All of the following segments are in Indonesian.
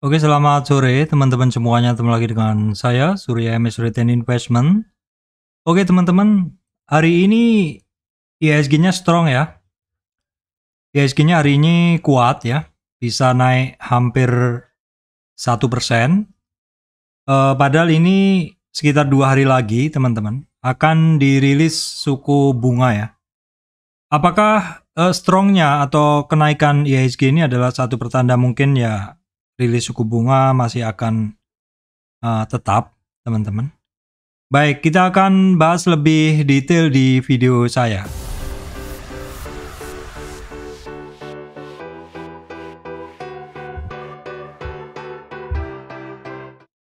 Oke, selamat sore teman-teman semuanya. Ketemu lagi dengan saya, Surya MS Retain Investment. Oke, teman-teman. Hari ini isg nya strong ya. isg nya hari ini kuat ya. Bisa naik hampir 1%. persen. Eh, padahal ini sekitar dua hari lagi, teman-teman. Akan dirilis suku bunga ya. Apakah eh, strongnya atau kenaikan IHSG ini adalah satu pertanda mungkin ya rilis suku bunga masih akan uh, tetap, teman-teman. Baik, kita akan bahas lebih detail di video saya.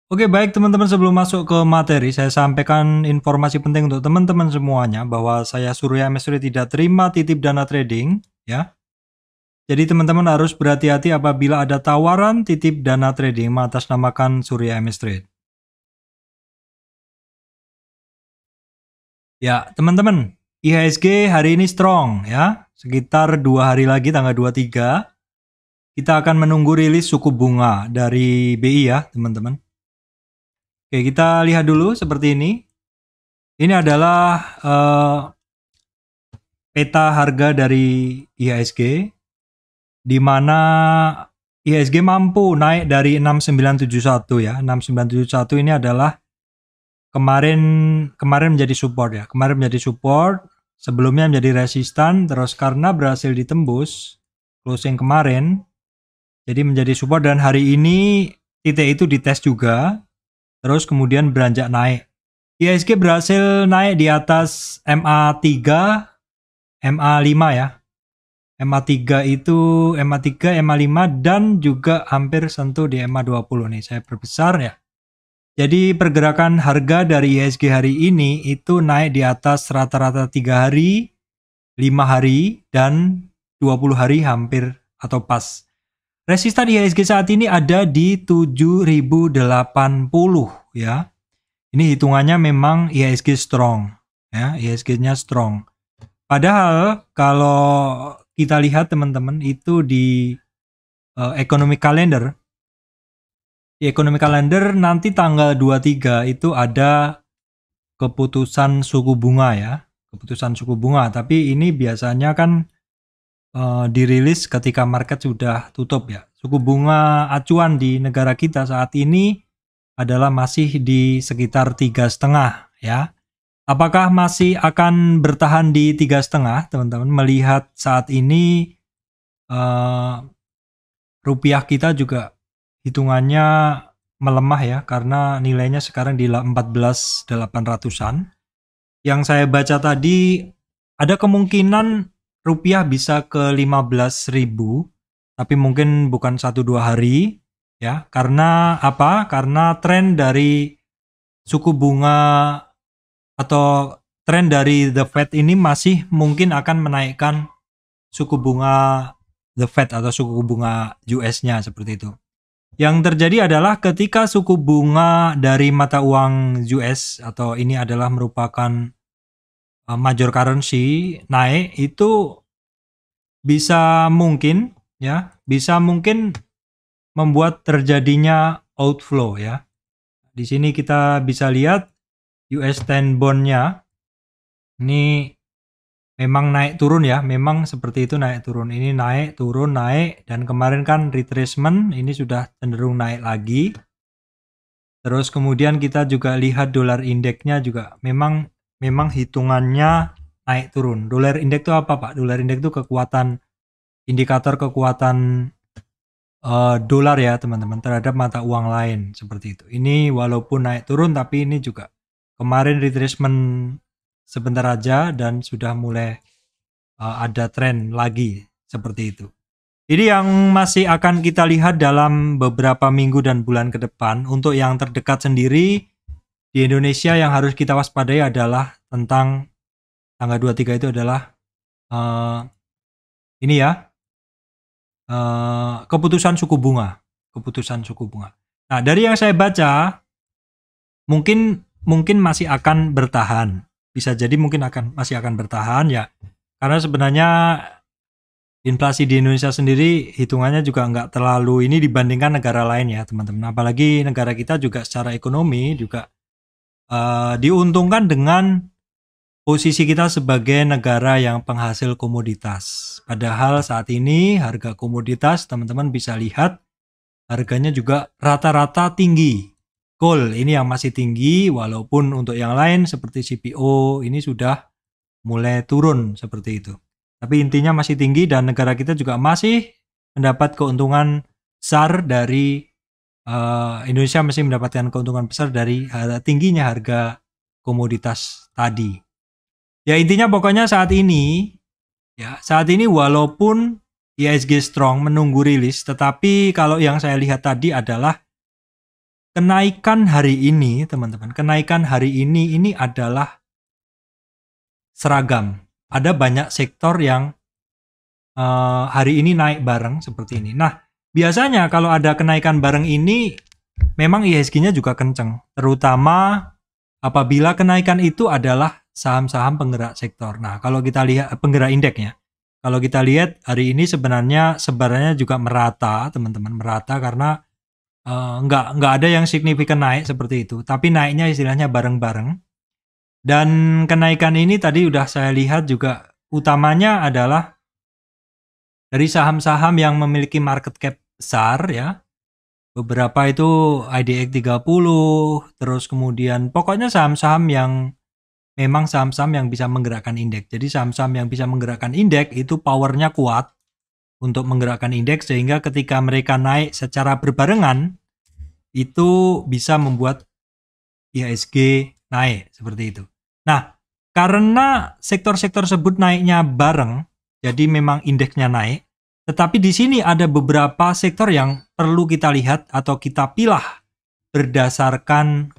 Oke baik teman-teman sebelum masuk ke materi saya sampaikan informasi penting untuk teman-teman semuanya bahwa saya Surya Mesri tidak terima titip dana trading ya jadi teman-teman harus berhati-hati apabila ada tawaran titip dana trading mengatasnamakan Surya MS Trade. Ya, teman-teman, IHSG hari ini strong ya. Sekitar dua hari lagi tanggal 23 kita akan menunggu rilis suku bunga dari BI ya, teman-teman. Oke, kita lihat dulu seperti ini. Ini adalah uh, peta harga dari IHSG di mana ISG mampu naik dari 6971 ya. 6971 ini adalah kemarin kemarin menjadi support ya. Kemarin menjadi support, sebelumnya menjadi resistan terus karena berhasil ditembus closing kemarin jadi menjadi support dan hari ini titik itu dites juga terus kemudian beranjak naik ISG berhasil naik di atas MA3 MA5 ya MA3 itu MA3, MA5 dan juga hampir sentuh di MA20 nih saya perbesar ya. Jadi pergerakan harga dari IHSG hari ini itu naik di atas rata-rata 3 hari, 5 hari dan 20 hari hampir atau pas. Resistan IHSG saat ini ada di 7080 ya. Ini hitungannya memang IHSG strong ya, IHSG-nya strong. Padahal kalau kita lihat teman-teman itu di uh, economic calendar di economic calendar nanti tanggal 23 itu ada keputusan suku bunga ya keputusan suku bunga tapi ini biasanya kan uh, dirilis ketika market sudah tutup ya suku bunga acuan di negara kita saat ini adalah masih di sekitar tiga setengah ya Apakah masih akan bertahan di tiga setengah, teman-teman? Melihat saat ini uh, rupiah kita juga hitungannya melemah ya, karena nilainya sekarang di 14.800-an. Yang saya baca tadi ada kemungkinan rupiah bisa ke 15.000, tapi mungkin bukan satu dua hari ya, karena apa? Karena tren dari suku bunga atau tren dari The Fed ini masih mungkin akan menaikkan suku bunga The Fed atau suku bunga US-nya seperti itu. Yang terjadi adalah ketika suku bunga dari mata uang US atau ini adalah merupakan e, major currency naik itu bisa mungkin ya, bisa mungkin membuat terjadinya outflow ya. Di sini kita bisa lihat US 10 bond-nya ini memang naik turun ya memang seperti itu naik turun ini naik turun naik dan kemarin kan retracement ini sudah cenderung naik lagi terus kemudian kita juga lihat dolar indeksnya juga memang memang hitungannya naik turun dolar indeks itu apa Pak dolar indeks itu kekuatan indikator kekuatan uh, dolar ya teman-teman terhadap mata uang lain seperti itu. Ini walaupun naik turun tapi ini juga kemarin retracement sebentar aja dan sudah mulai uh, ada tren lagi seperti itu. Ini yang masih akan kita lihat dalam beberapa minggu dan bulan ke depan. Untuk yang terdekat sendiri di Indonesia yang harus kita waspadai adalah tentang tanggal 23 itu adalah uh, ini ya. Uh, keputusan suku bunga, keputusan suku bunga. Nah, dari yang saya baca mungkin mungkin masih akan bertahan. Bisa jadi mungkin akan masih akan bertahan ya. Karena sebenarnya inflasi di Indonesia sendiri hitungannya juga nggak terlalu ini dibandingkan negara lain ya teman-teman. Apalagi negara kita juga secara ekonomi juga uh, diuntungkan dengan posisi kita sebagai negara yang penghasil komoditas. Padahal saat ini harga komoditas teman-teman bisa lihat harganya juga rata-rata tinggi coal ini yang masih tinggi walaupun untuk yang lain seperti CPO ini sudah mulai turun seperti itu. Tapi intinya masih tinggi dan negara kita juga masih mendapat keuntungan besar dari uh, Indonesia masih mendapatkan keuntungan besar dari tingginya harga komoditas tadi. Ya intinya pokoknya saat ini ya saat ini walaupun ISG strong menunggu rilis tetapi kalau yang saya lihat tadi adalah kenaikan hari ini, teman-teman, kenaikan hari ini ini adalah seragam. Ada banyak sektor yang uh, hari ini naik bareng seperti ini. Nah, biasanya kalau ada kenaikan bareng ini, memang IHSG-nya juga kenceng, terutama apabila kenaikan itu adalah saham-saham penggerak sektor. Nah, kalau kita lihat eh, penggerak indeksnya, kalau kita lihat hari ini sebenarnya sebarannya juga merata, teman-teman merata karena Eh, nggak nggak ada yang signifikan naik seperti itu tapi naiknya istilahnya bareng-bareng dan kenaikan ini tadi udah saya lihat juga utamanya adalah dari saham-saham yang memiliki market cap besar ya beberapa itu IDX 30 terus kemudian pokoknya saham-saham yang memang saham-saham yang bisa menggerakkan indeks jadi saham-saham yang bisa menggerakkan indeks itu powernya kuat untuk menggerakkan indeks sehingga ketika mereka naik secara berbarengan itu bisa membuat IHSG naik seperti itu. Nah, karena sektor-sektor tersebut naiknya bareng, jadi memang indeksnya naik, tetapi di sini ada beberapa sektor yang perlu kita lihat atau kita pilah berdasarkan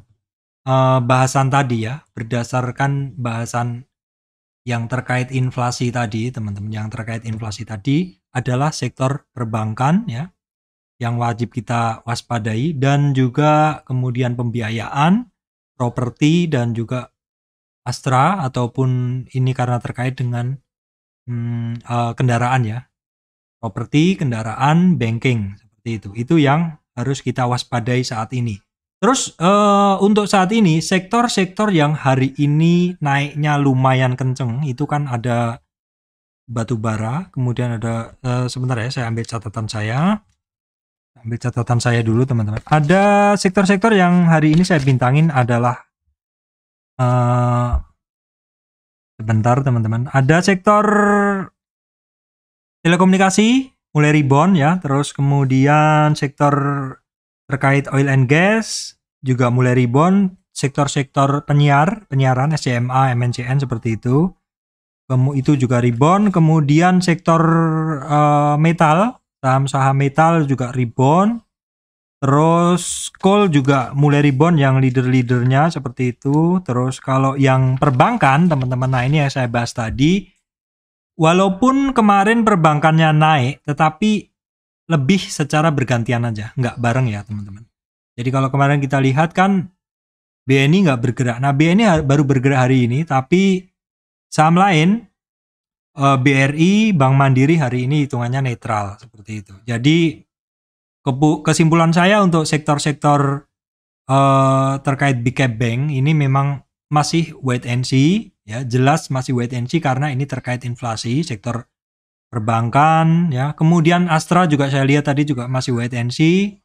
uh, bahasan tadi ya, berdasarkan bahasan yang terkait inflasi tadi, teman-teman, yang terkait inflasi tadi adalah sektor perbankan ya yang wajib kita waspadai dan juga kemudian pembiayaan, properti dan juga Astra ataupun ini karena terkait dengan hmm, uh, kendaraan ya. Properti, kendaraan, banking seperti itu. Itu yang harus kita waspadai saat ini. Terus uh, untuk saat ini sektor-sektor yang hari ini naiknya lumayan kenceng itu kan ada batu bara, kemudian ada uh, sebentar ya saya ambil catatan saya. Ambil catatan saya dulu teman-teman. Ada sektor-sektor yang hari ini saya bintangin adalah uh, sebentar teman-teman. Ada sektor telekomunikasi mulai rebound ya, terus kemudian sektor terkait oil and gas juga mulai rebound sektor-sektor penyiar, penyiaran SCMA, MNCN seperti itu. Kemu itu juga rebound, kemudian sektor uh, metal, saham-saham metal juga rebound. Terus coal juga mulai rebound yang leader-leadernya seperti itu. Terus kalau yang perbankan, teman-teman, nah ini yang saya bahas tadi. Walaupun kemarin perbankannya naik, tetapi lebih secara bergantian aja, nggak bareng ya teman-teman. Jadi kalau kemarin kita lihat kan BNI nggak bergerak. Nah BNI baru bergerak hari ini, tapi saham lain eh, BRI, Bank Mandiri hari ini hitungannya netral seperti itu. Jadi kesimpulan saya untuk sektor-sektor eh, terkait big cap bank ini memang masih wait and see ya jelas masih wait and see karena ini terkait inflasi sektor perbankan ya. Kemudian Astra juga saya lihat tadi juga masih wait and see,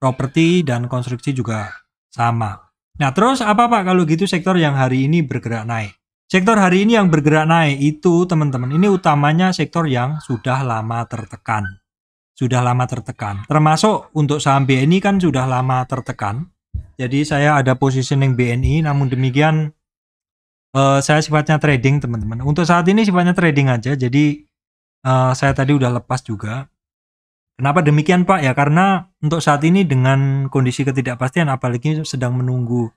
properti dan konstruksi juga sama. Nah, terus apa Pak kalau gitu sektor yang hari ini bergerak naik? Sektor hari ini yang bergerak naik itu teman-teman, ini utamanya sektor yang sudah lama tertekan. Sudah lama tertekan. Termasuk untuk saham BNI kan sudah lama tertekan. Jadi saya ada positioning BNI namun demikian eh, saya sifatnya trading teman-teman. Untuk saat ini sifatnya trading aja. Jadi Eh, saya tadi udah lepas juga. Kenapa demikian Pak? Ya karena untuk saat ini dengan kondisi ketidakpastian apalagi sedang menunggu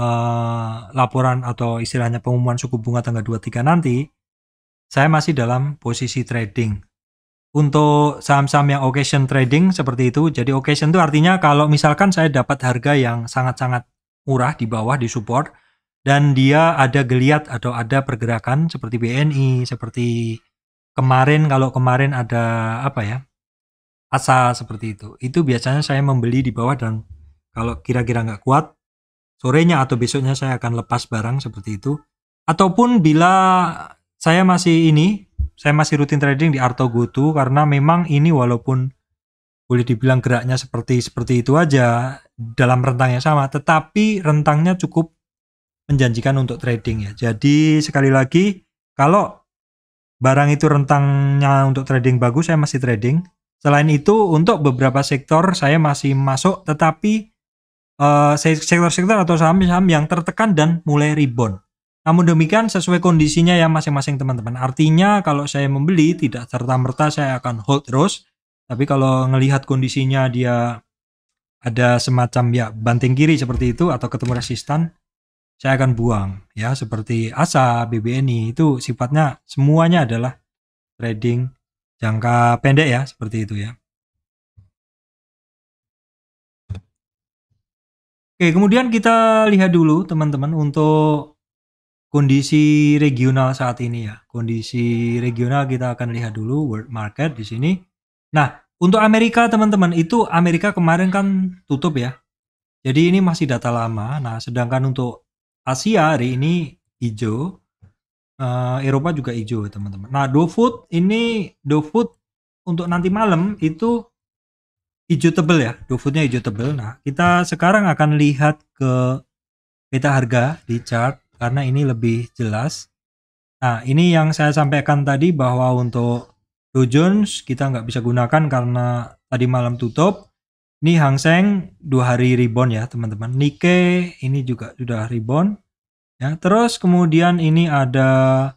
uh, laporan atau istilahnya pengumuman suku bunga tanggal 23 nanti, saya masih dalam posisi trading. Untuk saham-saham yang occasion trading seperti itu, jadi occasion itu artinya kalau misalkan saya dapat harga yang sangat-sangat murah di bawah di support dan dia ada geliat atau ada pergerakan seperti BNI, seperti kemarin kalau kemarin ada apa ya asa seperti itu itu biasanya saya membeli di bawah dan kalau kira-kira nggak kuat sorenya atau besoknya saya akan lepas barang seperti itu ataupun bila saya masih ini saya masih rutin trading di Arto Goto karena memang ini walaupun boleh dibilang geraknya seperti seperti itu aja dalam rentang yang sama tetapi rentangnya cukup menjanjikan untuk trading ya. Jadi sekali lagi kalau barang itu rentangnya untuk trading bagus, saya masih trading. Selain itu, untuk beberapa sektor saya masih masuk, tetapi uh, sektor-sektor atau saham-saham yang tertekan dan mulai rebound. Namun demikian sesuai kondisinya ya masing-masing teman-teman. Artinya kalau saya membeli tidak serta-merta saya akan hold terus. Tapi kalau ngelihat kondisinya dia ada semacam ya banting kiri seperti itu atau ketemu resistan, saya akan buang ya seperti ASA, BBNI itu sifatnya semuanya adalah trading jangka pendek ya seperti itu ya. Oke, kemudian kita lihat dulu teman-teman untuk kondisi regional saat ini ya. Kondisi regional kita akan lihat dulu world market di sini. Nah, untuk Amerika teman-teman itu Amerika kemarin kan tutup ya. Jadi ini masih data lama. Nah, sedangkan untuk Asia hari ini hijau, uh, Eropa juga hijau teman-teman. Nah DoFood ini DoFood untuk nanti malam itu hijau tebel ya, DoFoodnya hijau tebel. Nah kita sekarang akan lihat ke peta harga di chart karena ini lebih jelas. Nah ini yang saya sampaikan tadi bahwa untuk Dow Jones kita nggak bisa gunakan karena tadi malam tutup. Ini Hang Seng dua hari rebound ya teman-teman. Nike ini juga sudah rebound. Ya, terus kemudian ini ada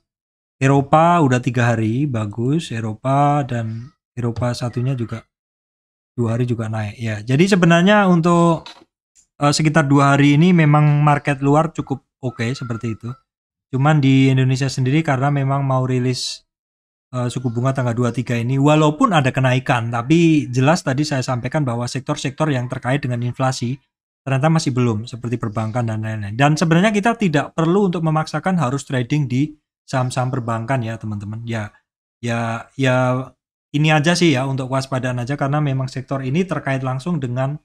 Eropa udah tiga hari bagus Eropa dan Eropa satunya juga dua hari juga naik ya. Jadi sebenarnya untuk uh, sekitar dua hari ini memang market luar cukup oke okay, seperti itu. Cuman di Indonesia sendiri karena memang mau rilis Eh, suku bunga tanggal 23 ini walaupun ada kenaikan tapi jelas tadi saya sampaikan bahwa sektor-sektor yang terkait dengan inflasi ternyata masih belum seperti perbankan dan lain-lain. Dan sebenarnya kita tidak perlu untuk memaksakan harus trading di saham-saham perbankan ya teman-teman. Ya ya ya ini aja sih ya untuk waspadaan aja karena memang sektor ini terkait langsung dengan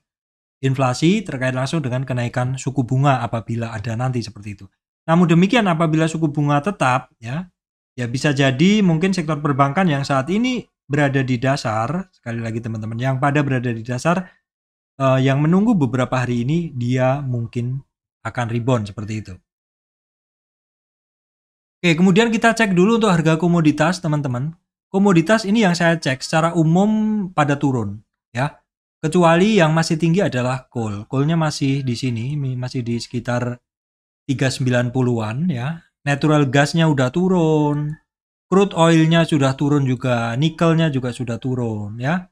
inflasi, terkait langsung dengan kenaikan suku bunga apabila ada nanti seperti itu. Namun demikian apabila suku bunga tetap ya Ya bisa jadi mungkin sektor perbankan yang saat ini berada di dasar, sekali lagi teman-teman, yang pada berada di dasar uh, yang menunggu beberapa hari ini dia mungkin akan rebound seperti itu. Oke, kemudian kita cek dulu untuk harga komoditas, teman-teman. Komoditas ini yang saya cek secara umum pada turun, ya. Kecuali yang masih tinggi adalah coal. Coalnya masih di sini, masih di sekitar 390-an ya natural gasnya udah turun, crude oilnya sudah turun juga, nikelnya juga sudah turun ya.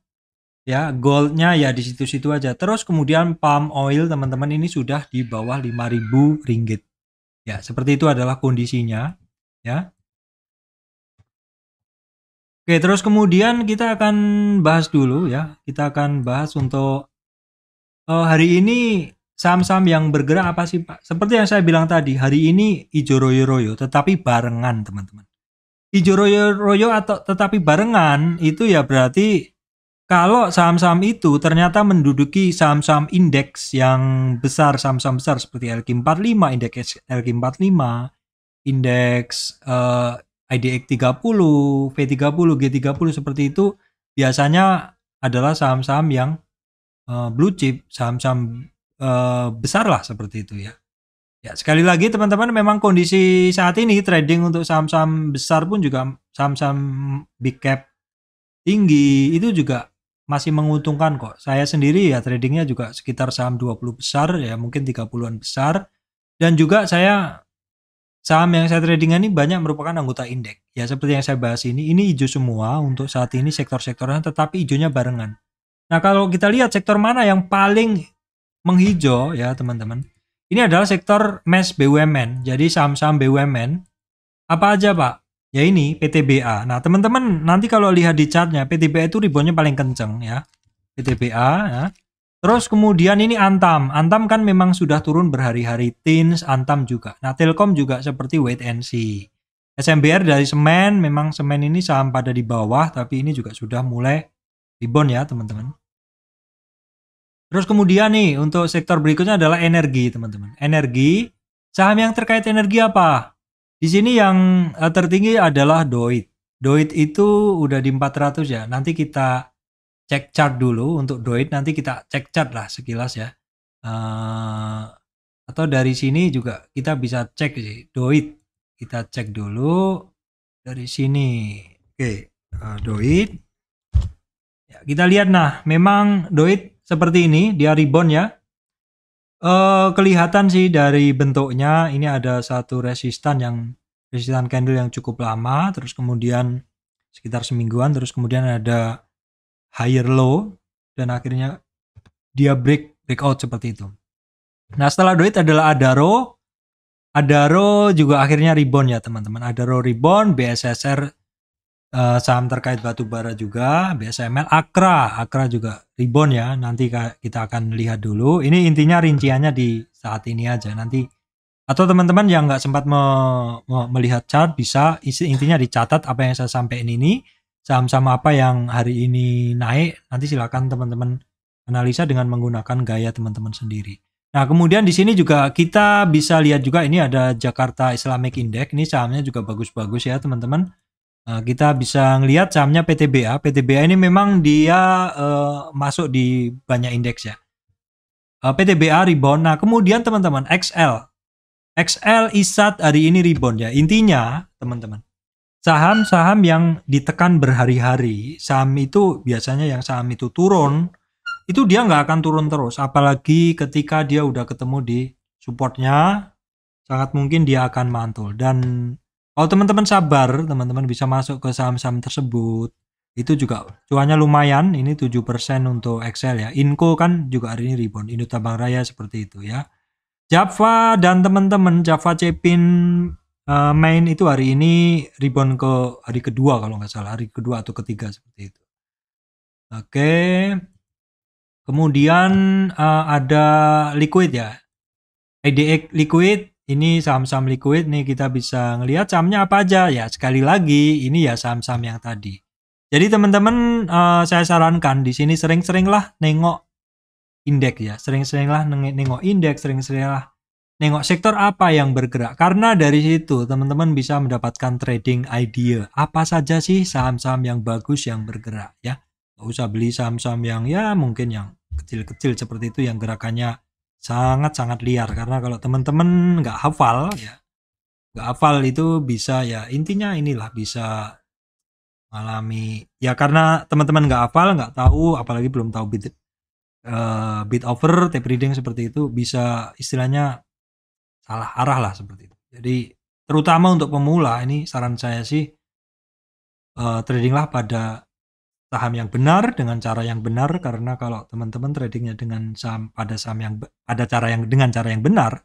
Ya, goldnya ya di situ-situ aja. Terus kemudian palm oil teman-teman ini sudah di bawah 5000 ringgit. Ya, seperti itu adalah kondisinya ya. Oke, terus kemudian kita akan bahas dulu ya. Kita akan bahas untuk uh, hari ini saham-saham yang bergerak apa sih Pak? Seperti yang saya bilang tadi, hari ini ijo royo-royo tetapi barengan teman-teman. Ijo royo-royo atau tetapi barengan itu ya berarti kalau saham-saham itu ternyata menduduki saham-saham indeks yang besar, saham-saham besar seperti LQ45, indeks LQ45, indeks uh, IDX30, V30, G30 seperti itu biasanya adalah saham-saham yang uh, blue chip, saham-saham uh, besar lah seperti itu ya. Ya sekali lagi teman-teman memang kondisi saat ini trading untuk saham-saham besar pun juga saham-saham big cap tinggi itu juga masih menguntungkan kok. Saya sendiri ya tradingnya juga sekitar saham 20 besar ya mungkin 30-an besar. Dan juga saya saham yang saya trading ini banyak merupakan anggota indeks. Ya seperti yang saya bahas ini, ini hijau semua untuk saat ini sektor-sektornya tetapi hijaunya barengan. Nah kalau kita lihat sektor mana yang paling menghijau ya teman-teman. Ini adalah sektor mes BUMN. Jadi saham-saham BUMN apa aja pak? Ya ini PTBA. Nah teman-teman nanti kalau lihat di chartnya PTBA itu ribonnya paling kenceng ya. PTBA. Ya. Terus kemudian ini Antam. Antam kan memang sudah turun berhari-hari. Tins, Antam juga. Nah Telkom juga seperti wait and see. SMBR dari semen, memang semen ini saham pada di bawah, tapi ini juga sudah mulai ribon ya teman-teman. Terus kemudian nih untuk sektor berikutnya adalah energi, teman-teman. Energi, saham yang terkait energi apa? Di sini yang eh, tertinggi adalah Doit. Doit itu udah di 400 ya. Nanti kita cek chart dulu untuk Doit, nanti kita cek chart lah sekilas ya. Uh, atau dari sini juga kita bisa cek sih Doit. Kita cek dulu dari sini. Oke, okay. uh, eh, Doit. Ya, kita lihat nah, memang Doit seperti ini dia ribbon ya uh, kelihatan sih dari bentuknya ini ada satu resistan yang resistan candle yang cukup lama terus kemudian sekitar semingguan terus kemudian ada higher low dan akhirnya dia break out seperti itu nah setelah duit adalah Adaro Adaro juga akhirnya rebound ya teman-teman Adaro rebound BSSR Eh, saham terkait batu bara juga, BSML, Akra, Akra juga rebound ya. Nanti kita akan lihat dulu. Ini intinya rinciannya di saat ini aja. Nanti atau teman-teman yang nggak sempat me, me, melihat chart bisa isi intinya dicatat apa yang saya sampaikan ini saham-saham apa yang hari ini naik nanti silakan teman-teman analisa dengan menggunakan gaya teman-teman sendiri. Nah, kemudian di sini juga kita bisa lihat juga ini ada Jakarta Islamic Index. Ini sahamnya juga bagus-bagus ya, teman-teman. Eh, kita bisa ngelihat sahamnya PTBA. PTBA ini memang dia uh, masuk di banyak indeks ya. Uh, eh, PTBA rebound. Nah, kemudian teman-teman XL. XL ISAT hari ini rebound ya. Intinya, teman-teman, saham-saham yang ditekan berhari-hari, saham itu biasanya yang saham itu turun, itu dia nggak akan turun terus. Apalagi ketika dia udah ketemu di supportnya, sangat mungkin dia akan mantul. Dan kalau teman-teman sabar, teman-teman bisa masuk ke saham-saham tersebut. Itu juga cuannya lumayan, ini 7% untuk Excel ya. Inco kan juga hari ini rebound, Indo Tabang Raya seperti itu ya. Java dan teman-teman, Java Cepin eh, main itu hari ini rebound ke hari kedua kalau nggak salah, hari kedua atau ketiga seperti itu. Oke. Kemudian uh, ada liquid ya. IDX e liquid ini saham-saham liquid nih kita bisa ngelihat sahamnya apa aja ya sekali lagi ini ya saham-saham yang tadi jadi teman-teman uh, saya sarankan di sini sering-seringlah nengok indeks ya sering-seringlah nengok indeks sering-seringlah nengok sektor apa yang bergerak karena dari situ teman-teman bisa mendapatkan trading idea apa saja sih saham-saham yang bagus yang bergerak ya Tidak usah beli saham-saham yang ya mungkin yang kecil-kecil seperti itu yang gerakannya sangat-sangat liar karena kalau teman-teman nggak hafal ya nggak hafal itu bisa ya intinya inilah bisa mengalami ya karena teman-teman nggak hafal nggak tahu apalagi belum tahu bit uh, bit over tape reading seperti itu bisa istilahnya salah arah lah seperti itu jadi terutama untuk pemula ini saran saya sih uh, tradinglah pada saham yang benar dengan cara yang benar karena kalau teman-teman tradingnya dengan saham pada saham yang ada cara yang dengan cara yang benar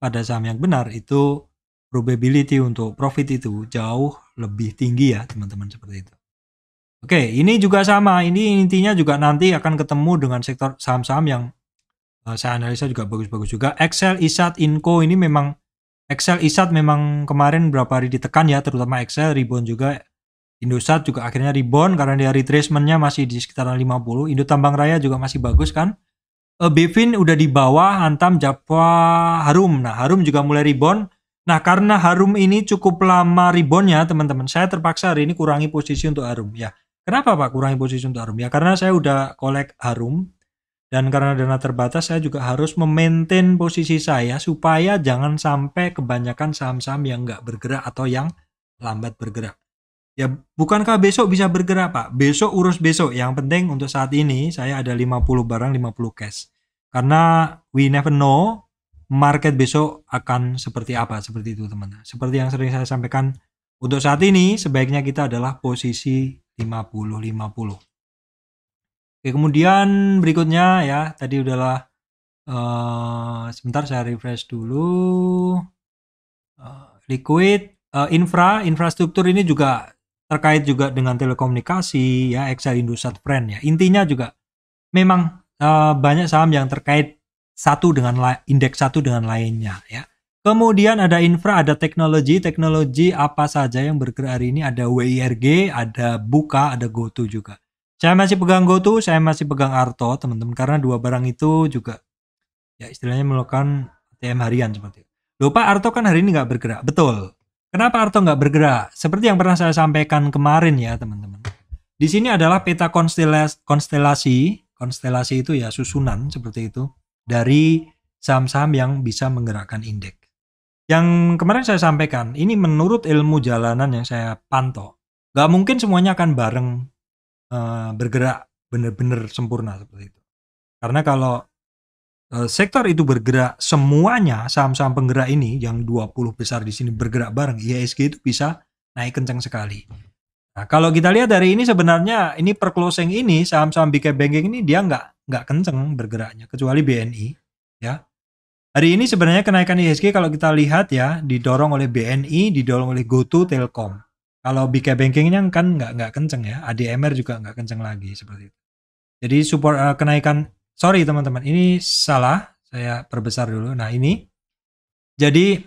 pada saham yang benar itu probability untuk profit itu jauh lebih tinggi ya teman-teman seperti itu. Oke, ini juga sama. Ini intinya juga nanti akan ketemu dengan sektor saham-saham yang uh, saya analisa juga bagus-bagus juga. Excel, Isat, Inco ini memang Excel, Isat memang kemarin berapa hari ditekan ya, terutama Excel, Ribbon juga Indosat juga akhirnya rebound karena dia retracementnya masih di sekitaran 50. Indo Tambang Raya juga masih bagus kan. Eh, Bevin udah di bawah, Antam, Japwa, Harum. Nah Harum juga mulai rebound. Nah karena Harum ini cukup lama reboundnya teman-teman, saya terpaksa hari ini kurangi posisi untuk Harum ya. Kenapa Pak kurangi posisi untuk Harum? Ya karena saya udah kolek Harum dan karena dana terbatas saya juga harus memaintain posisi saya supaya jangan sampai kebanyakan saham-saham yang nggak bergerak atau yang lambat bergerak. Ya, bukankah besok bisa bergerak, Pak? Besok urus besok. Yang penting untuk saat ini saya ada 50 barang, 50 cash. Karena we never know market besok akan seperti apa, seperti itu, teman. teman Seperti yang sering saya sampaikan, untuk saat ini sebaiknya kita adalah posisi 50-50. Oke, kemudian berikutnya ya, tadi udahlah uh, sebentar saya refresh dulu. Uh, liquid uh, infra infrastruktur ini juga terkait juga dengan telekomunikasi ya Excel Indosat Friend ya intinya juga memang e, banyak saham yang terkait satu dengan indeks satu dengan lainnya ya kemudian ada infra ada teknologi teknologi apa saja yang bergerak hari ini ada WIRG ada Buka ada GoTo juga saya masih pegang GoTo saya masih pegang Arto teman-teman karena dua barang itu juga ya istilahnya melakukan TM harian seperti itu. Lupa Arto kan hari ini nggak bergerak, betul. Kenapa Arto nggak bergerak? Seperti yang pernah saya sampaikan kemarin ya teman-teman. Di sini adalah peta konstelasi, konstelasi, itu ya susunan seperti itu dari saham-saham yang bisa menggerakkan indeks. Yang kemarin saya sampaikan, ini menurut ilmu jalanan yang saya pantau, nggak mungkin semuanya akan bareng uh, bergerak bener-bener sempurna seperti itu. Karena kalau Eh, sektor itu bergerak semuanya saham-saham penggerak ini yang 20 besar di sini bergerak bareng IHSG itu bisa naik kencang sekali. Nah, kalau kita lihat dari ini sebenarnya ini per closing ini saham-saham BK banking ini dia nggak nggak kenceng bergeraknya kecuali BNI ya. Hari ini sebenarnya kenaikan IHSG kalau kita lihat ya didorong oleh BNI, didorong oleh GoTo, Telkom. Kalau BK bankingnya kan nggak nggak kenceng ya, ADMR juga nggak kenceng lagi seperti itu. Jadi support uh, kenaikan sorry teman-teman ini salah saya perbesar dulu nah ini jadi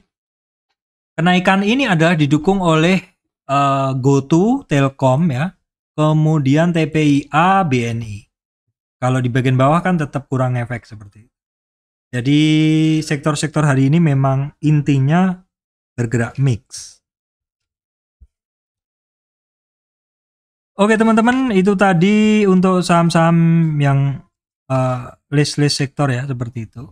kenaikan ini adalah didukung oleh uh, eh, GoTo, Telkom ya, kemudian TPIA, BNI. Kalau di bagian bawah kan tetap kurang efek seperti itu. Jadi sektor-sektor hari ini memang intinya bergerak mix. Oke teman-teman, itu tadi untuk saham-saham yang Eh, list-list uh, sektor ya seperti itu.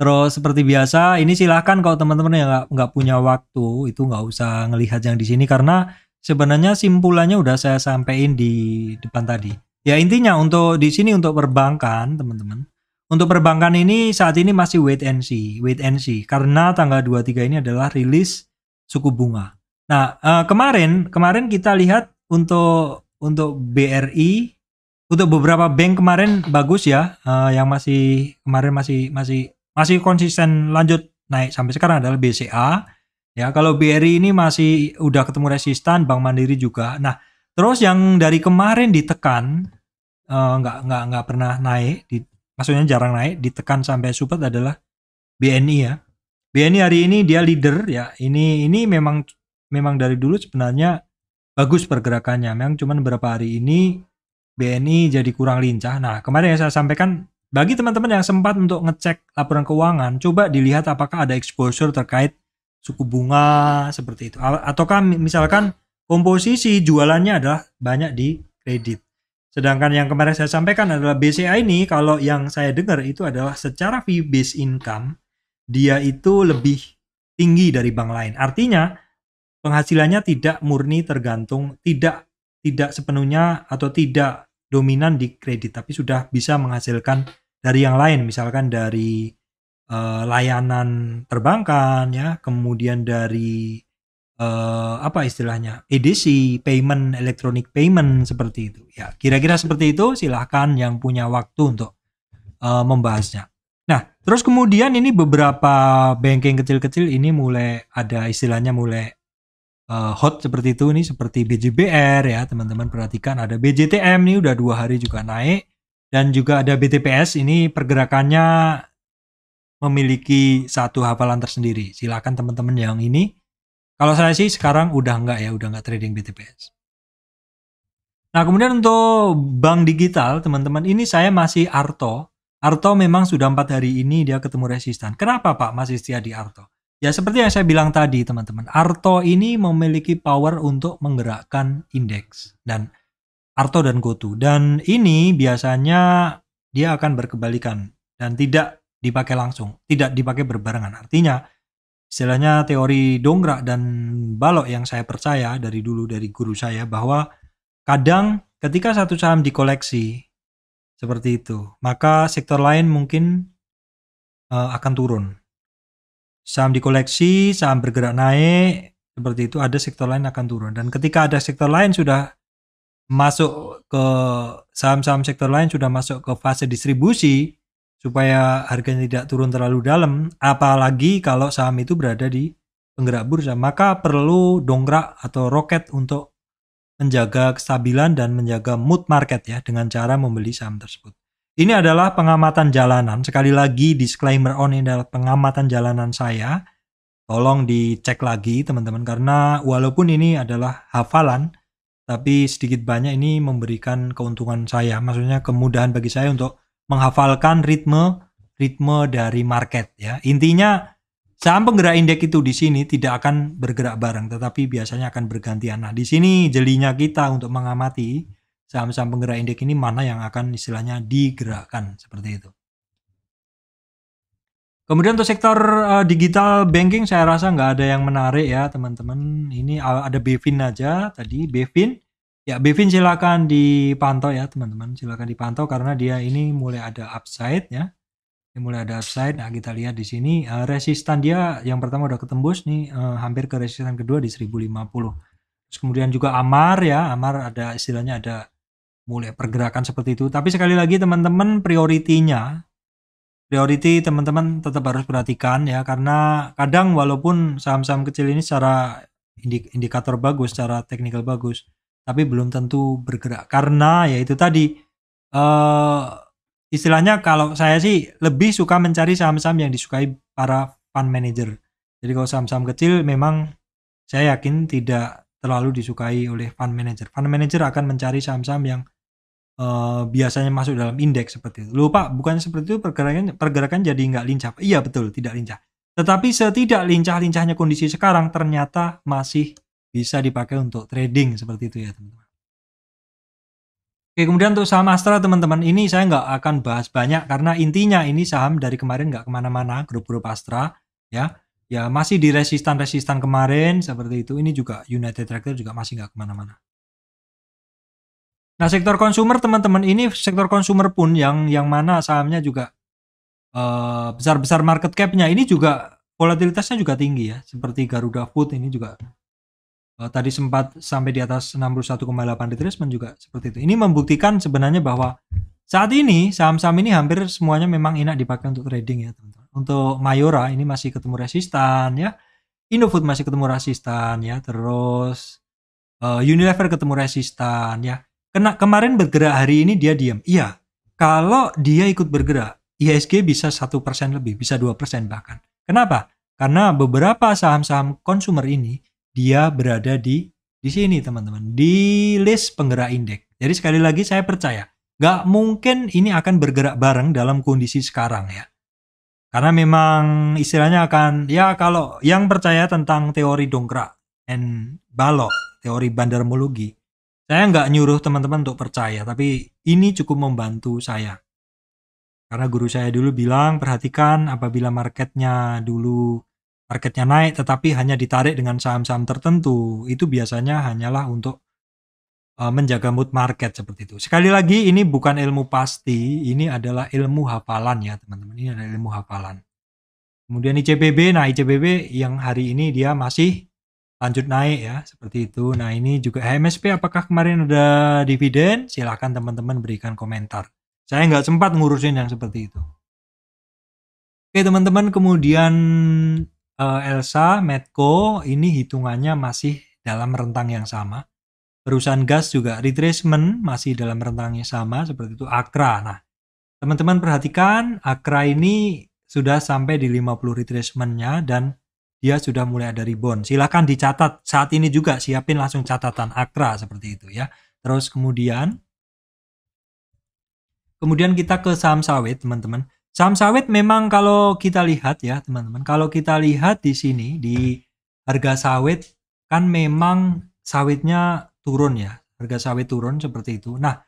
Terus seperti biasa, ini silahkan kalau teman-teman yang nggak punya waktu itu nggak usah ngelihat yang di sini karena sebenarnya simpulannya udah saya sampaikan di depan tadi. Ya intinya untuk di sini untuk perbankan teman-teman. Untuk perbankan ini saat ini masih wait and see, wait and see karena tanggal 23 ini adalah rilis suku bunga. Nah, eh, kemarin kemarin kita lihat untuk untuk BRI untuk beberapa bank kemarin bagus ya uh, yang masih kemarin masih masih masih konsisten lanjut naik sampai sekarang adalah BCA ya kalau BRI ini masih udah ketemu resistan Bank Mandiri juga nah terus yang dari kemarin ditekan uh, nggak nggak nggak pernah naik di, maksudnya jarang naik ditekan sampai support adalah BNI ya BNI hari ini dia leader ya ini ini memang memang dari dulu sebenarnya bagus pergerakannya memang cuman beberapa hari ini BNI jadi kurang lincah. Nah, kemarin yang saya sampaikan, bagi teman-teman yang sempat untuk ngecek laporan keuangan, coba dilihat apakah ada exposure terkait suku bunga seperti itu. Ataukah misalkan komposisi jualannya adalah banyak di kredit. Sedangkan yang kemarin saya sampaikan adalah BCA ini, kalau yang saya dengar itu adalah secara fee-based income, dia itu lebih tinggi dari bank lain. Artinya, penghasilannya tidak murni tergantung, tidak tidak sepenuhnya atau tidak dominan di kredit tapi sudah bisa menghasilkan dari yang lain misalkan dari uh, layanan perbankan ya kemudian dari uh, apa istilahnya edisi payment electronic payment seperti itu ya kira-kira seperti itu silahkan yang punya waktu untuk uh, membahasnya nah terus kemudian ini beberapa banking kecil-kecil ini mulai ada istilahnya mulai uh, hot seperti itu nih seperti BJBR ya teman-teman perhatikan ada BJTM nih udah dua hari juga naik dan juga ada BTPS ini pergerakannya memiliki satu hafalan tersendiri silahkan teman-teman yang ini kalau saya sih sekarang udah nggak ya udah nggak trading BTPS nah kemudian untuk bank digital teman-teman ini saya masih Arto Arto memang sudah empat hari ini dia ketemu resistan kenapa Pak masih setia di Arto Ya seperti yang saya bilang tadi teman-teman, Arto ini memiliki power untuk menggerakkan indeks dan Arto dan Gotu. Dan ini biasanya dia akan berkebalikan dan tidak dipakai langsung, tidak dipakai berbarengan. Artinya istilahnya teori dongkrak dan balok yang saya percaya dari dulu dari guru saya bahwa kadang ketika satu saham dikoleksi seperti itu, maka sektor lain mungkin eh, akan turun Saham dikoleksi, saham bergerak naik, seperti itu ada sektor lain akan turun. Dan ketika ada sektor lain sudah masuk ke saham-saham sektor lain sudah masuk ke fase distribusi supaya harganya tidak turun terlalu dalam apalagi kalau saham itu berada di penggerak bursa maka perlu dongkrak atau roket untuk menjaga kestabilan dan menjaga mood market ya dengan cara membeli saham tersebut. Ini adalah pengamatan jalanan. Sekali lagi disclaimer on ini adalah pengamatan jalanan saya. Tolong dicek lagi teman-teman karena walaupun ini adalah hafalan tapi sedikit banyak ini memberikan keuntungan saya. Maksudnya kemudahan bagi saya untuk menghafalkan ritme ritme dari market ya. Intinya saham penggerak indeks itu di sini tidak akan bergerak bareng tetapi biasanya akan bergantian. Nah, di sini jelinya kita untuk mengamati saham-saham penggerak indeks ini mana yang akan istilahnya digerakkan seperti itu. Kemudian untuk sektor uh, digital banking saya rasa nggak ada yang menarik ya teman-teman. Ini eh, ada Bevin aja tadi Bevin. Ya Bevin silakan dipantau ya teman-teman. Silakan dipantau karena dia ini mulai ada upside ya. Ini mulai ada upside. Nah kita lihat di sini uh, eh, resistan dia yang pertama udah ketembus nih uh, hampir ke resistan kedua di 1050. Terus kemudian juga Amar ya. Amar ada istilahnya ada mulai pergerakan seperti itu. Tapi sekali lagi teman-teman prioritinya priority teman-teman tetap harus perhatikan ya karena kadang walaupun saham-saham kecil ini secara indikator bagus, secara teknikal bagus, tapi belum tentu bergerak karena ya itu tadi uh, istilahnya kalau saya sih lebih suka mencari saham-saham yang disukai para fund manager. Jadi kalau saham-saham kecil memang saya yakin tidak terlalu disukai oleh fund manager. Fund manager akan mencari saham-saham yang uh, biasanya masuk dalam indeks seperti itu. Lupa, bukan seperti itu pergerakan pergerakan jadi nggak lincah. Iya betul, tidak lincah. Tetapi setidak lincah-lincahnya kondisi sekarang ternyata masih bisa dipakai untuk trading seperti itu ya teman-teman. Oke kemudian untuk saham Astra teman-teman ini saya nggak akan bahas banyak karena intinya ini saham dari kemarin nggak kemana-mana grup-grup Astra ya ya masih di resistan-resistan kemarin seperti itu ini juga United Tractor juga masih nggak kemana-mana. Nah, sektor konsumer teman-teman ini sektor konsumer pun yang yang mana sahamnya juga uh, besar-besar market cap-nya ini juga volatilitasnya juga tinggi ya. Seperti Garuda Food ini juga uh, tadi sempat sampai di atas 61,8 retracement juga seperti itu. Ini membuktikan sebenarnya bahwa saat ini saham-saham ini hampir semuanya memang enak dipakai untuk trading ya, teman-teman. Untuk Mayora ini masih ketemu resistan ya. Indofood masih ketemu resistan ya. Terus uh, Unilever ketemu resistan ya Kena kemarin bergerak hari ini dia diam. Iya, kalau dia ikut bergerak, IHSG bisa satu persen lebih, bisa dua persen bahkan. Kenapa? Karena beberapa saham-saham konsumer ini dia berada di di sini teman-teman di list penggerak indeks. Jadi sekali lagi saya percaya nggak mungkin ini akan bergerak bareng dalam kondisi sekarang ya. Karena memang istilahnya akan ya kalau yang percaya tentang teori dongkrak and balok, teori bandarmologi, saya nggak nyuruh teman-teman untuk percaya, tapi ini cukup membantu saya. Karena guru saya dulu bilang, perhatikan apabila marketnya dulu marketnya naik tetapi hanya ditarik dengan saham-saham tertentu, itu biasanya hanyalah untuk eh, menjaga mood market seperti itu. Sekali lagi ini bukan ilmu pasti, ini adalah ilmu hafalan ya teman-teman. Ini adalah ilmu hafalan. Kemudian ICBB, nah ICBB yang hari ini dia masih lanjut naik ya seperti itu. Nah ini juga HMSP apakah kemarin ada dividen? Silahkan teman-teman berikan komentar. Saya nggak sempat ngurusin yang seperti itu. Oke teman-teman kemudian eh, Elsa, Medco ini hitungannya masih dalam rentang yang sama. Perusahaan gas juga retracement masih dalam rentangnya sama seperti itu Akra. Nah teman-teman perhatikan Akra ini sudah sampai di 50 retracementnya dan dia sudah mulai ada rebound. Silakan dicatat saat ini juga siapin langsung catatan akra seperti itu ya. Terus kemudian kemudian kita ke saham sawit teman-teman. Saham sawit memang kalau kita lihat ya teman-teman, kalau kita lihat di sini di harga sawit kan memang sawitnya turun ya, harga sawit turun seperti itu. Nah,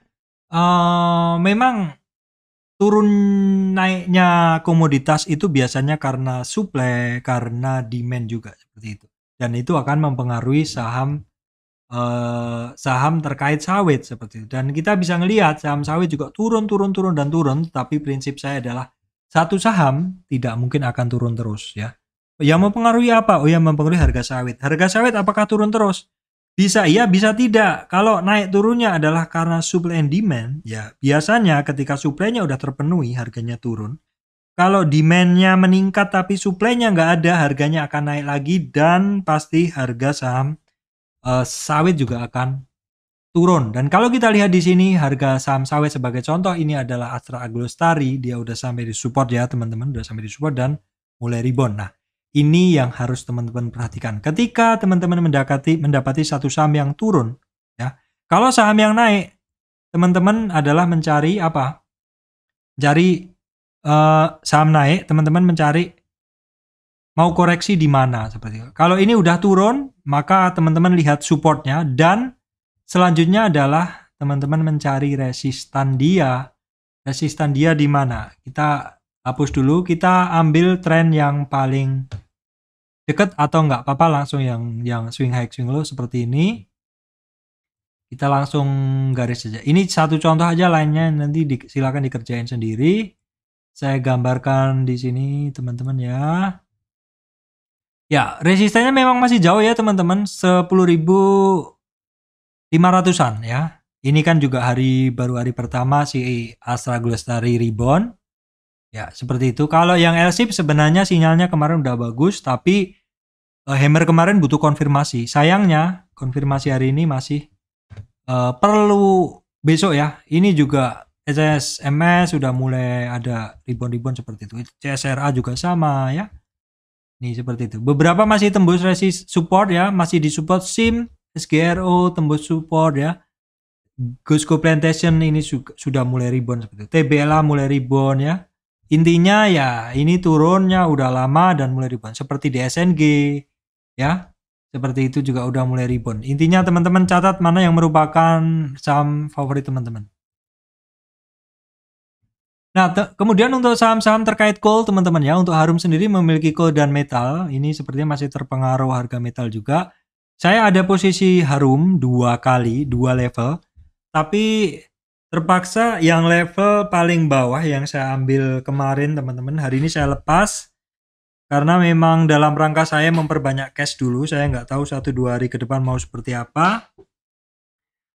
uh, memang turun naiknya komoditas itu biasanya karena suplai, karena demand juga seperti itu. Dan itu akan mempengaruhi saham eh, saham terkait sawit seperti itu. Dan kita bisa melihat saham sawit juga turun, turun, turun dan turun. Tapi prinsip saya adalah satu saham tidak mungkin akan turun terus ya. Yang mempengaruhi apa? Oh, yang mempengaruhi harga sawit. Harga sawit apakah turun terus? Bisa iya, bisa tidak. Kalau naik turunnya adalah karena supply and demand, ya biasanya ketika supply-nya udah terpenuhi, harganya turun. Kalau demand-nya meningkat tapi supply-nya nggak ada, harganya akan naik lagi dan pasti harga saham e, sawit juga akan turun. Dan kalau kita lihat di sini harga saham sawit sebagai contoh ini adalah Astra Aglostari, dia udah sampai di support ya teman-teman, udah sampai di support dan mulai rebound. Nah, ini yang harus teman-teman perhatikan. Ketika teman-teman mendekati mendapati satu saham yang turun, ya. Kalau saham yang naik, teman-teman adalah mencari apa? Cari uh, saham naik, teman-teman mencari mau koreksi di mana seperti itu. Kalau ini udah turun, maka teman-teman lihat supportnya dan selanjutnya adalah teman-teman mencari resistan dia. Resistan dia di mana? Kita hapus dulu, kita ambil tren yang paling deket atau nggak apa-apa langsung yang yang swing high swing low seperti ini hmm. kita langsung garis saja ini satu contoh aja lainnya nanti di, silakan dikerjain sendiri saya gambarkan di sini teman-teman ya ya resistennya memang masih jauh ya teman-teman 10.500an ya ini kan juga hari baru hari pertama si Astra Glastari rebound Ya, seperti itu. Kalau yang Elsip sebenarnya sinyalnya kemarin udah bagus, tapi uh, Hammer kemarin butuh konfirmasi. Sayangnya konfirmasi hari ini masih uh, perlu besok ya. Ini juga SSMS sudah mulai ada ribbon-ribbon seperti itu. CSRA juga sama ya. ini seperti itu. Beberapa masih tembus resist support ya, masih di support SIM, SGRO tembus support ya. Gusco Plantation ini su sudah mulai ribbon seperti itu. TBLA mulai ribbon ya Intinya ya ini turunnya udah lama dan mulai rebound seperti di SNG ya. Seperti itu juga udah mulai rebound. Intinya teman-teman catat mana yang merupakan saham favorit teman-teman. Nah, kemudian untuk saham-saham terkait coal, teman-teman ya, untuk Harum sendiri memiliki coal dan metal. Ini sepertinya masih terpengaruh harga metal juga. Saya ada posisi Harum dua kali, dua level. Tapi terpaksa yang level paling bawah yang saya ambil kemarin teman-teman hari ini saya lepas karena memang dalam rangka saya memperbanyak cash dulu saya nggak tahu satu dua hari ke depan mau seperti apa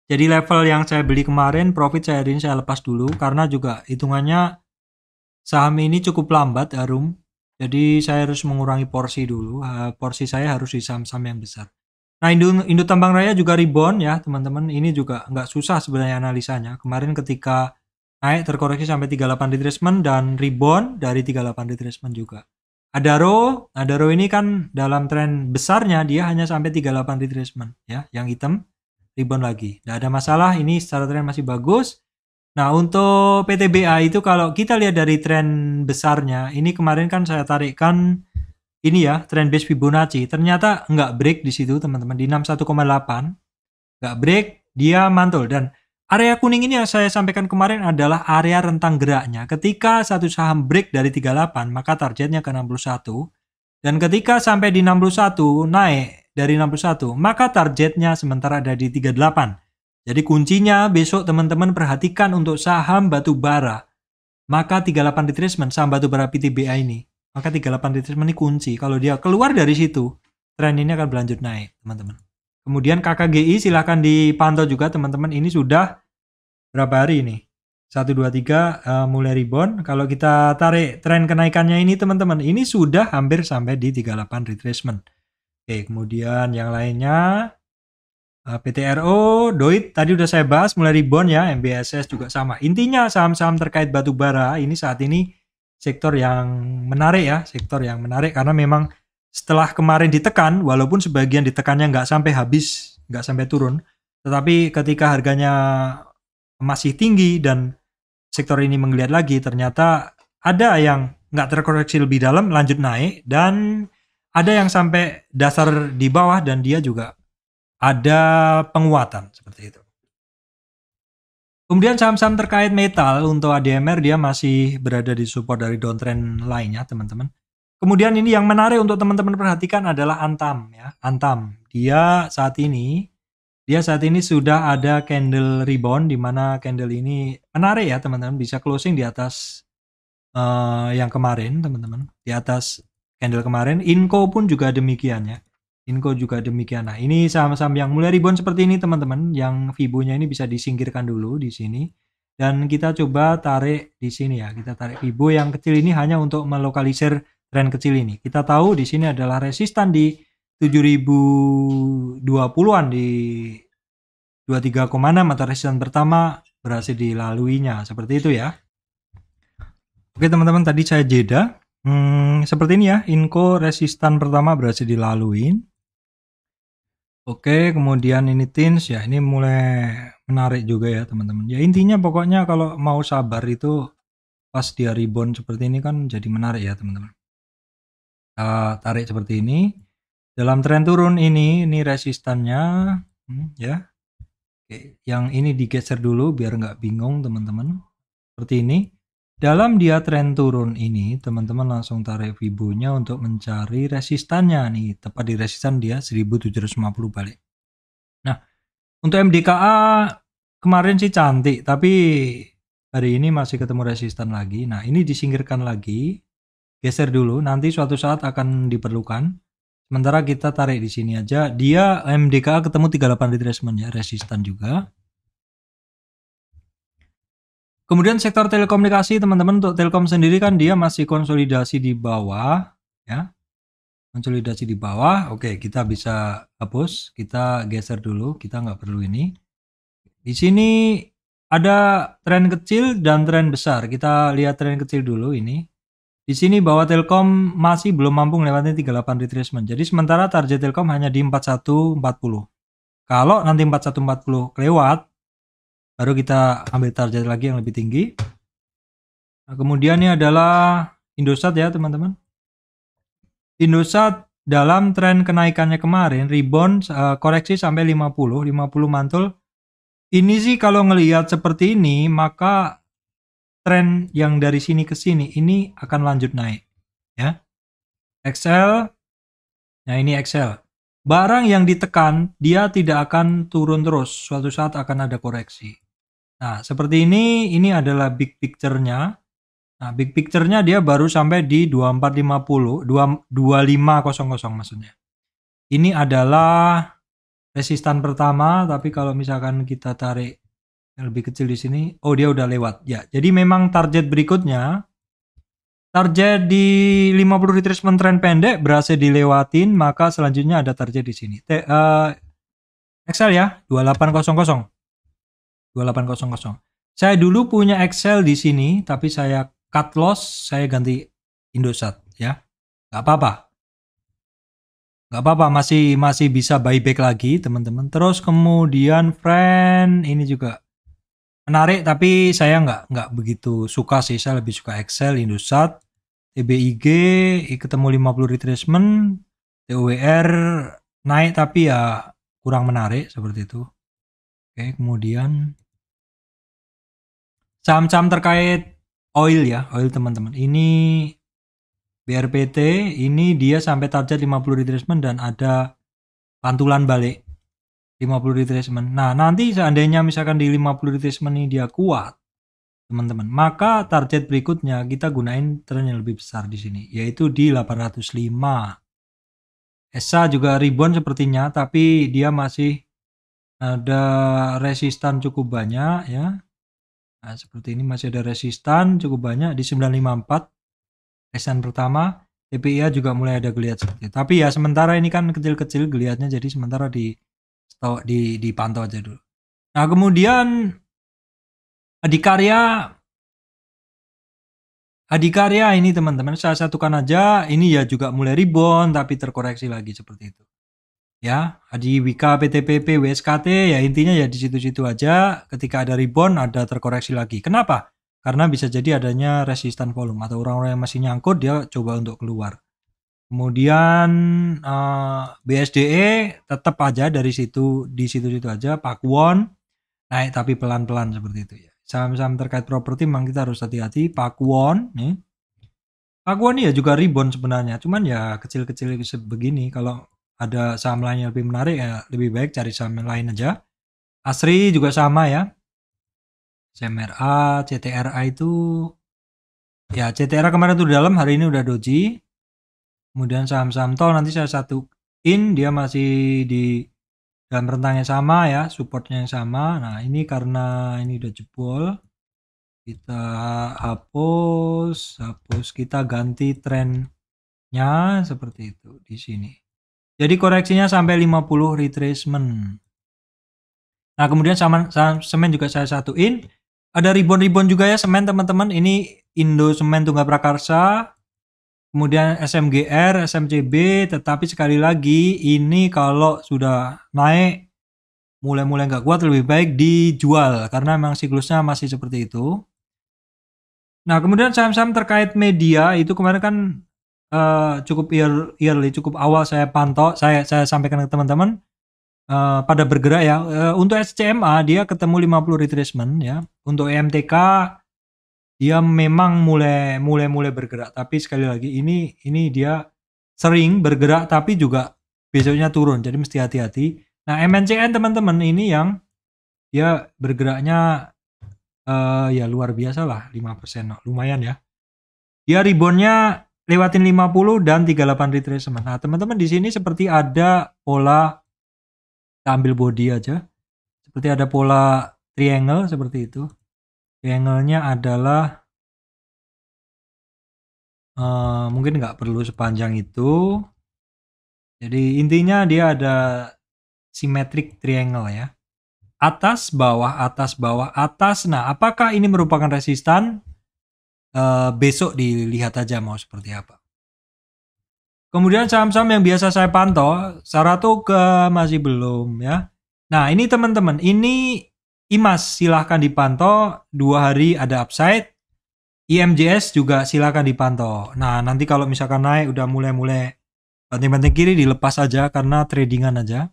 jadi level yang saya beli kemarin profit saya hari ini saya lepas dulu karena juga hitungannya saham ini cukup lambat harum jadi saya harus mengurangi porsi dulu eh, porsi saya harus di saham-saham yang besar Nah, Indo, Indo Tambang Raya juga rebound ya, teman-teman. Ini juga nggak susah sebenarnya analisanya. Kemarin ketika naik terkoreksi sampai 38 retracement dan rebound dari 38 retracement juga. Adaro, Adaro ini kan dalam tren besarnya dia hanya sampai 38 retracement ya, yang hitam rebound lagi. Nggak ada masalah, ini secara tren masih bagus. Nah, untuk PTBA itu kalau kita lihat dari tren besarnya, ini kemarin kan saya tarikkan ini ya trend base Fibonacci ternyata nggak break di situ teman-teman di 61,8 nggak break dia mantul dan area kuning ini yang saya sampaikan kemarin adalah area rentang geraknya ketika satu saham break dari 38 maka targetnya ke 61 dan ketika sampai di 61 naik dari 61 maka targetnya sementara ada di 38 jadi kuncinya besok teman-teman perhatikan untuk saham batu bara maka 38 retracement saham batu bara PTBA ini maka 38 retracement ini kunci. Kalau dia keluar dari situ, tren ini akan berlanjut naik, teman-teman. Kemudian KKGI silahkan dipantau juga teman-teman. Ini sudah berapa hari ini? 1, 2, 3 uh, mulai rebound. Kalau kita tarik tren kenaikannya ini teman-teman, ini sudah hampir sampai di 38 retracement. Oke, kemudian yang lainnya eh, PTRO, DOIT tadi udah saya bahas mulai rebound ya, MBSS juga sama. Intinya saham-saham terkait batu bara ini saat ini sektor yang menarik ya, sektor yang menarik karena memang setelah kemarin ditekan, walaupun sebagian ditekannya nggak sampai habis, nggak sampai turun, tetapi ketika harganya masih tinggi dan sektor ini menggeliat lagi, ternyata ada yang nggak terkoreksi lebih dalam, lanjut naik, dan ada yang sampai dasar di bawah dan dia juga ada penguatan seperti itu. Kemudian saham-saham terkait metal untuk ADMR dia masih berada di support dari downtrend lainnya teman-teman. Kemudian ini yang menarik untuk teman-teman perhatikan adalah Antam ya. Antam dia saat ini dia saat ini sudah ada candle rebound di mana candle ini menarik ya teman-teman bisa closing di atas uh, yang kemarin teman-teman di atas candle kemarin. Inco pun juga demikian ya. Inko juga demikian. Nah, ini saham-saham yang mulai ribuan seperti ini teman-teman, yang fibonya ini bisa disingkirkan dulu di sini. Dan kita coba tarik di sini ya, kita tarik fibo yang kecil ini hanya untuk melokalisir tren kecil ini. Kita tahu di sini adalah resistan di 7020-an di 23,6 atau resistan pertama berhasil dilaluinya, seperti itu ya. Oke teman-teman, tadi saya jeda. Hmm, seperti ini ya, Inko resistan pertama berhasil dilaluin. Oke, kemudian ini teens ya, ini mulai menarik juga ya teman-teman. Ya intinya pokoknya kalau mau sabar itu pas dia rebound seperti ini kan jadi menarik ya teman-teman. Kita tarik seperti ini. Dalam tren turun ini, ini resistannya hmm, ya. Oke, yang ini digeser dulu biar nggak bingung teman-teman. Seperti ini. Dalam dia tren turun ini, teman-teman langsung tarik Fibonya untuk mencari resistannya nih, tepat di resistan dia 1750 balik. Nah, untuk MDKA kemarin sih cantik, tapi hari ini masih ketemu resistan lagi. Nah, ini disingkirkan lagi, geser dulu, nanti suatu saat akan diperlukan. Sementara kita tarik di sini aja, dia MDKA ketemu 38 retracement ya, resistan juga. Kemudian sektor telekomunikasi teman-teman untuk Telkom sendiri kan dia masih konsolidasi di bawah ya. Konsolidasi di bawah. Oke, kita bisa hapus, kita geser dulu, kita nggak perlu ini. Di sini ada tren kecil dan tren besar. Kita lihat tren kecil dulu ini. Di sini bahwa Telkom masih belum mampu melewati 38 retracement. Jadi sementara target Telkom hanya di 4140. Kalau nanti 4140 kelewat, baru kita ambil target lagi yang lebih tinggi nah, kemudian ini adalah Indosat ya teman-teman Indosat dalam tren kenaikannya kemarin rebound uh, koreksi sampai 50 50 mantul ini sih kalau ngelihat seperti ini maka tren yang dari sini ke sini ini akan lanjut naik ya XL nah ini Excel. barang yang ditekan dia tidak akan turun terus suatu saat akan ada koreksi Nah, seperti ini, ini adalah big picture-nya. Nah, big picture-nya dia baru sampai di 2450, 2500 maksudnya. Ini adalah resistan pertama, tapi kalau misalkan kita tarik yang lebih kecil di sini, oh dia udah lewat. Ya, jadi memang target berikutnya, target di 50 retracement trend pendek berhasil dilewatin, maka selanjutnya ada target di sini. T, uh, eh, Excel ya, 2800. 2800. Saya dulu punya Excel di sini, tapi saya cut loss, saya ganti Indosat ya. Gak apa-apa. Gak apa-apa, masih masih bisa buyback lagi teman-teman. Terus kemudian friend ini juga menarik, tapi saya nggak nggak begitu suka sih. Saya lebih suka Excel, Indosat, TBIG, ketemu 50 retracement, TWR e naik tapi ya kurang menarik seperti itu. Oke, kemudian saham-saham terkait oil ya, oil teman-teman. Ini BRPT, ini dia sampai target 50 retracement dan ada pantulan balik 50 retracement. Nah, nanti seandainya misalkan di 50 retracement ini dia kuat, teman-teman, maka target berikutnya kita gunain tren yang lebih besar di sini, yaitu di 805. ESA juga ribuan sepertinya, tapi dia masih ada resistan cukup banyak ya Nah, seperti ini masih ada resistan cukup banyak di 954. Resistan pertama, TPIA juga mulai ada geliat seperti itu. Tapi ya sementara ini kan kecil-kecil geliatnya jadi sementara di di dipantau aja dulu. Nah, kemudian Adikarya Adikarya ini teman-teman saya satukan aja ini ya juga mulai rebound tapi terkoreksi lagi seperti itu ya di Wika PTPP WSKT ya intinya ya di situ-situ aja ketika ada rebound ada terkoreksi lagi kenapa karena bisa jadi adanya resisten volume atau orang-orang yang masih nyangkut dia coba untuk keluar kemudian uh, eh, BSDE tetap aja dari situ di situ-situ aja Won naik tapi pelan-pelan seperti itu ya saham-saham terkait properti memang kita harus hati-hati Pak Won nih Won ya juga rebound sebenarnya cuman ya kecil-kecil begini kalau ada saham lain yang lebih menarik ya lebih baik cari saham yang lain aja. Asri juga sama ya. CMRA, CTRA itu ya CTRA kemarin tuh dalam hari ini udah doji. Kemudian saham-saham tol nanti saya satuin dia masih di dalam rentang yang sama ya, supportnya yang sama. Nah, ini karena ini udah jebol kita hapus, hapus kita ganti trennya seperti itu di sini. Jadi koreksinya sampai 50 retracement. Nah, kemudian sama, sama semen juga saya satuin. Ada ribbon-ribbon juga ya semen teman-teman. Ini Indo Semen Tunggal Prakarsa. Kemudian SMGR, SMCB, tetapi sekali lagi ini kalau sudah naik mulai-mulai nggak kuat lebih baik dijual karena memang siklusnya masih seperti itu. Nah, kemudian saham-saham terkait media itu kemarin kan uh, cukup year, yearly cukup awal saya pantau saya saya sampaikan ke teman-teman uh, pada bergerak ya uh, untuk SCMA dia ketemu 50 retracement ya untuk EMTK dia memang mulai mulai mulai bergerak tapi sekali lagi ini ini dia sering bergerak tapi juga besoknya turun jadi mesti hati-hati nah MNCN teman-teman ini yang dia bergeraknya uh, ya luar biasa lah 5% lumayan ya dia reboundnya lewatin 50 dan 38 retracement. Nah, teman-teman di sini seperti ada pola kita ambil body aja. Seperti ada pola triangle seperti itu. Triangle-nya adalah uh, mungkin nggak perlu sepanjang itu. Jadi intinya dia ada simetrik triangle ya. Atas, bawah, atas, bawah, atas. Nah, apakah ini merupakan resistan? Eh, besok dilihat aja mau seperti apa. Kemudian saham-saham yang biasa saya pantau, Saratoga masih belum ya. Nah ini teman-teman, ini IMAS silahkan dipantau, dua hari ada upside. IMJS juga silahkan dipantau. Nah nanti kalau misalkan naik udah mulai-mulai banting-banting kiri dilepas aja karena tradingan aja.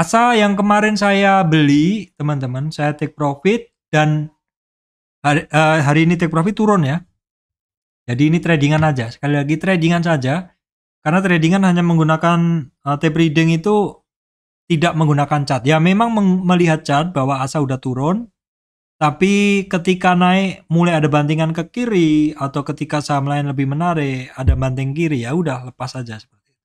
Asal yang kemarin saya beli, teman-teman, saya take profit dan hari, uh, hari ini take profit turun ya. Jadi ini tradingan aja. Sekali lagi tradingan saja. Karena tradingan hanya menggunakan uh, tape reading itu tidak menggunakan cat Ya memang melihat cat bahwa ASA udah turun. Tapi ketika naik mulai ada bantingan ke kiri atau ketika saham lain lebih menarik ada banting kiri ya udah lepas aja seperti itu.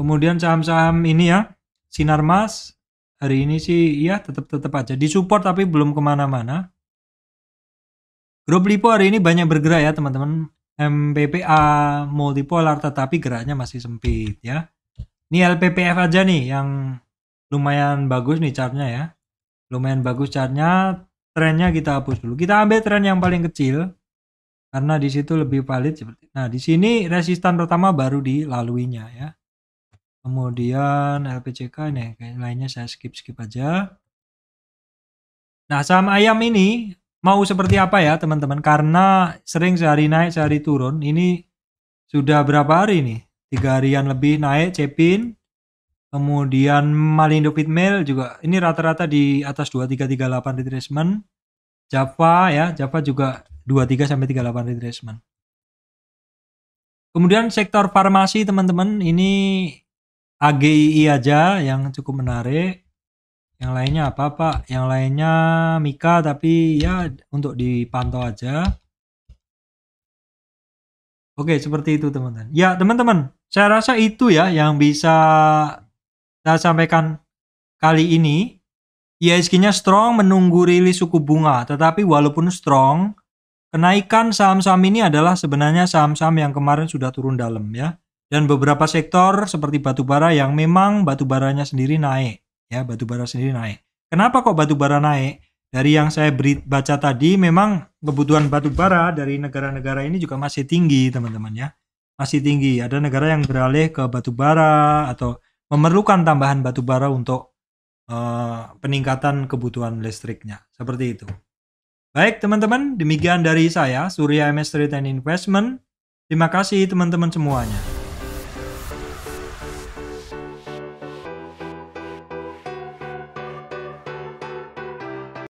Kemudian saham-saham ini ya Sinarmas hari ini sih ya tetap tetap aja di support tapi belum kemana-mana grup lipo hari ini banyak bergerak ya teman-teman MPPA multipolar tetapi geraknya masih sempit ya ini LPPF aja nih yang lumayan bagus nih chartnya ya lumayan bagus chartnya trennya kita hapus dulu kita ambil tren yang paling kecil karena di situ lebih valid seperti nah di sini resistan pertama baru dilaluinya ya Kemudian LPCK ini kayak lainnya saya skip-skip aja. Nah, saham ayam ini mau seperti apa ya, teman-teman? Karena sering sehari naik, sehari turun. Ini sudah berapa hari nih? Tiga harian lebih naik, cepin. Kemudian Malindo Pitmail juga ini rata-rata di atas 2338 retracement. Java ya, Java juga 23 sampai 38 retracement. Kemudian sektor farmasi teman-teman ini AGI aja yang cukup menarik. Yang lainnya apa Pak? Yang lainnya Mika tapi ya untuk dipantau aja. Oke seperti itu teman-teman. Ya teman-teman, saya rasa itu ya yang bisa saya sampaikan kali ini. ISG nya strong menunggu rilis suku bunga, tetapi walaupun strong, kenaikan saham-saham ini adalah sebenarnya saham-saham yang kemarin sudah turun dalam ya dan beberapa sektor seperti batu bara yang memang batu baranya sendiri naik ya batu bara sendiri naik kenapa kok batu bara naik dari yang saya baca tadi memang kebutuhan batu bara dari negara-negara ini juga masih tinggi teman-teman ya masih tinggi ada negara yang beralih ke batu bara atau memerlukan tambahan batu bara untuk uh, peningkatan kebutuhan listriknya seperti itu baik teman-teman demikian dari saya Surya MS street and Investment terima kasih teman-teman semuanya